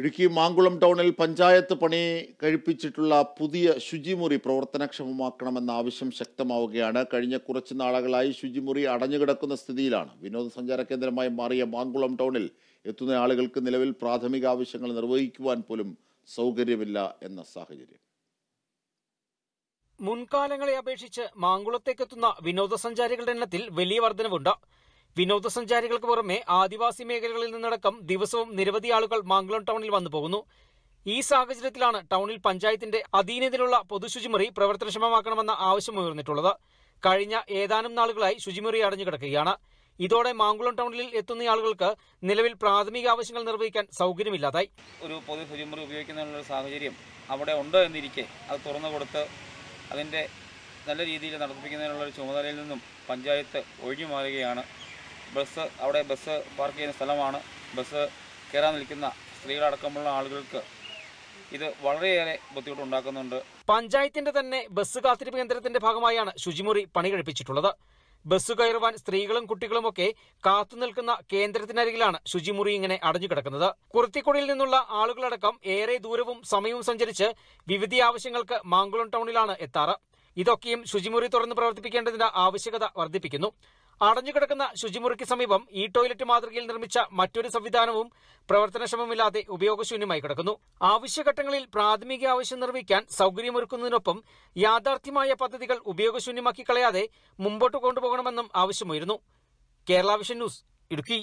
ഇടുക്കി മാങ്കുളം ടൗണിൽ പഞ്ചായത്ത് പണി കഴിപ്പിച്ചിട്ടുള്ള പുതിയ ശുചിമുറി പ്രവർത്തനക്ഷമമാക്കണമെന്ന ആവശ്യം ശക്തമാവുകയാണ് കഴിഞ്ഞ കുറച്ച് നാളുകളായി ശുചിമുറി അടഞ്ഞുകിടക്കുന്ന സ്ഥിതിയിലാണ് വിനോദസഞ്ചാര കേന്ദ്രമായി മാറിയ മാങ്കുളം ടൗണിൽ എത്തുന്ന ആളുകൾക്ക് നിലവിൽ പ്രാഥമിക ആവശ്യങ്ങൾ നിർവഹിക്കുവാൻ പോലും സൗകര്യമില്ല എന്ന സാഹചര്യം മുൻകാലങ്ങളെ അപേക്ഷിച്ച് മാങ്കുളത്തേക്കെത്തുന്ന വിനോദസഞ്ചാരികളുടെ എണ്ണത്തിൽ വലിയ വർധനവുണ്ട് വിനോദസഞ്ചാരികൾക്ക് പുറമെ ആദിവാസി മേഖലകളിൽ നിന്നടക്കം ദിവസവും നിരവധി ആളുകൾ മാംഗ്ലോൺ ടൗണിൽ വന്നു പോകുന്നു ഈ സാഹചര്യത്തിലാണ് ടൗണിൽ പഞ്ചായത്തിന്റെ അധീനതയിലുള്ള പൊതുശുചിമുറി പ്രവർത്തനക്ഷമമാക്കണമെന്ന ആവശ്യമുയർന്നിട്ടുള്ളത് കഴിഞ്ഞ ഏതാനും നാളുകളായി ശുചിമുറി അടഞ്ഞു കിടക്കുകയാണ് ഇതോടെ മാങ്കുളം ടൗണിൽ എത്തുന്ന ആളുകൾക്ക് നിലവിൽ പ്രാഥമിക ആവശ്യങ്ങൾ നിർവഹിക്കാൻ സൗകര്യമില്ലാതായി ഒരു പൊതു ശുചിമുറി ഉപയോഗിക്കുന്നതിനുള്ള സാഹചര്യം അവിടെ ഉണ്ട് എന്നിരിക്കെ അത് തുറന്നു കൊടുത്ത് അതിൻ്റെ നല്ല രീതിയിൽ നടത്തിപ്പിക്കുന്നതിനുള്ള ചുമതലയിൽ നിന്നും പഞ്ചായത്ത് ഒഴിഞ്ഞു മാറുകയാണ് ബസ് അവിടെ ബസ് പാർക്ക് ചെയ്യുന്ന സ്ഥലമാണ് ബസ് കയറാൻ നിൽക്കുന്ന സ്ത്രീകളടക്കമുള്ള ആളുകൾക്ക് ഇത് വളരെയേറെ ബുദ്ധിമുട്ടുണ്ടാക്കുന്നുണ്ട് പഞ്ചായത്തിന്റെ തന്നെ ബസ് കാത്തിരിപ്പ് കേന്ദ്രത്തിന്റെ ഭാഗമായാണ് ശുചിമുറി പണി കഴിപ്പിച്ചിട്ടുള്ളത് ബസ് കയറുവാൻ സ്ത്രീകളും കുട്ടികളുമൊക്കെ കാത്തു നിൽക്കുന്ന കേന്ദ്രത്തിനരികിലാണ് ശുചിമുറി ഇങ്ങനെ അടഞ്ഞു കിടക്കുന്നത് കുർത്തിക്കുടിയിൽ നിന്നുള്ള ആളുകളടക്കം ഏറെ ദൂരവും സമയവും സഞ്ചരിച്ച് വിവിധ ആവശ്യങ്ങൾക്ക് മാങ്കുളം ടൗണിലാണ് എത്താറ് ഇതൊക്കെയും ശുചിമുറി തുറന്ന് പ്രവർത്തിപ്പിക്കേണ്ടതിന്റെ ആവശ്യകത വർദ്ധിപ്പിക്കുന്നു അടഞ്ഞുകിടക്കുന്ന ശുചിമുറിക്ക് സമീപം ഈ ടോയ്ലറ്റ് മാതൃകയിൽ നിർമ്മിച്ച മറ്റൊരു സംവിധാനവും പ്രവർത്തനക്ഷമമില്ലാതെ ഉപയോഗശൂന്യമായി കിടക്കുന്നു ആവശ്യഘട്ടങ്ങളിൽ പ്രാഥമിക ആവശ്യം നിർവഹിക്കാൻ സൌകര്യമൊരുക്കുന്നതിനൊപ്പം യാഥാർത്ഥ്യമായ പദ്ധതികൾ ഉപയോഗശൂന്യമാക്കി കളയാതെ മുമ്പോട്ട് കൊണ്ടുപോകണമെന്നും ആവശ്യമായിരുന്നു കേരള വിഷൻ ന്യൂസ് ഇടുക്കി